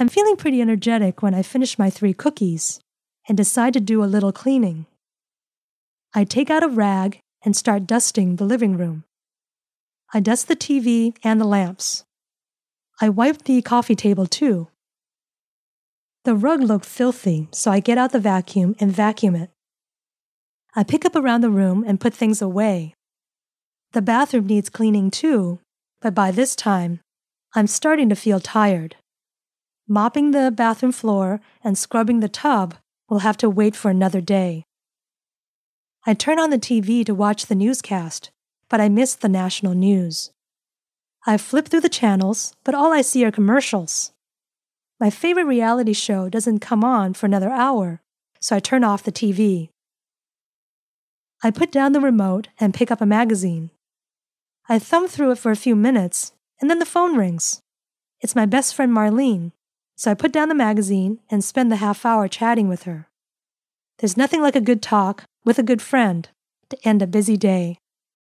I'm feeling pretty energetic when I finish my three cookies and decide to do a little cleaning. I take out a rag and start dusting the living room. I dust the TV and the lamps. I wipe the coffee table too. The rug looked filthy, so I get out the vacuum and vacuum it. I pick up around the room and put things away. The bathroom needs cleaning too, but by this time, I'm starting to feel tired mopping the bathroom floor and scrubbing the tub will have to wait for another day. I turn on the TV to watch the newscast, but I miss the national news. I flip through the channels, but all I see are commercials. My favorite reality show doesn't come on for another hour, so I turn off the TV. I put down the remote and pick up a magazine. I thumb through it for a few minutes, and then the phone rings. It's my best friend Marlene, so I put down the magazine and spent the half hour chatting with her. There's nothing like a good talk with a good friend to end a busy day.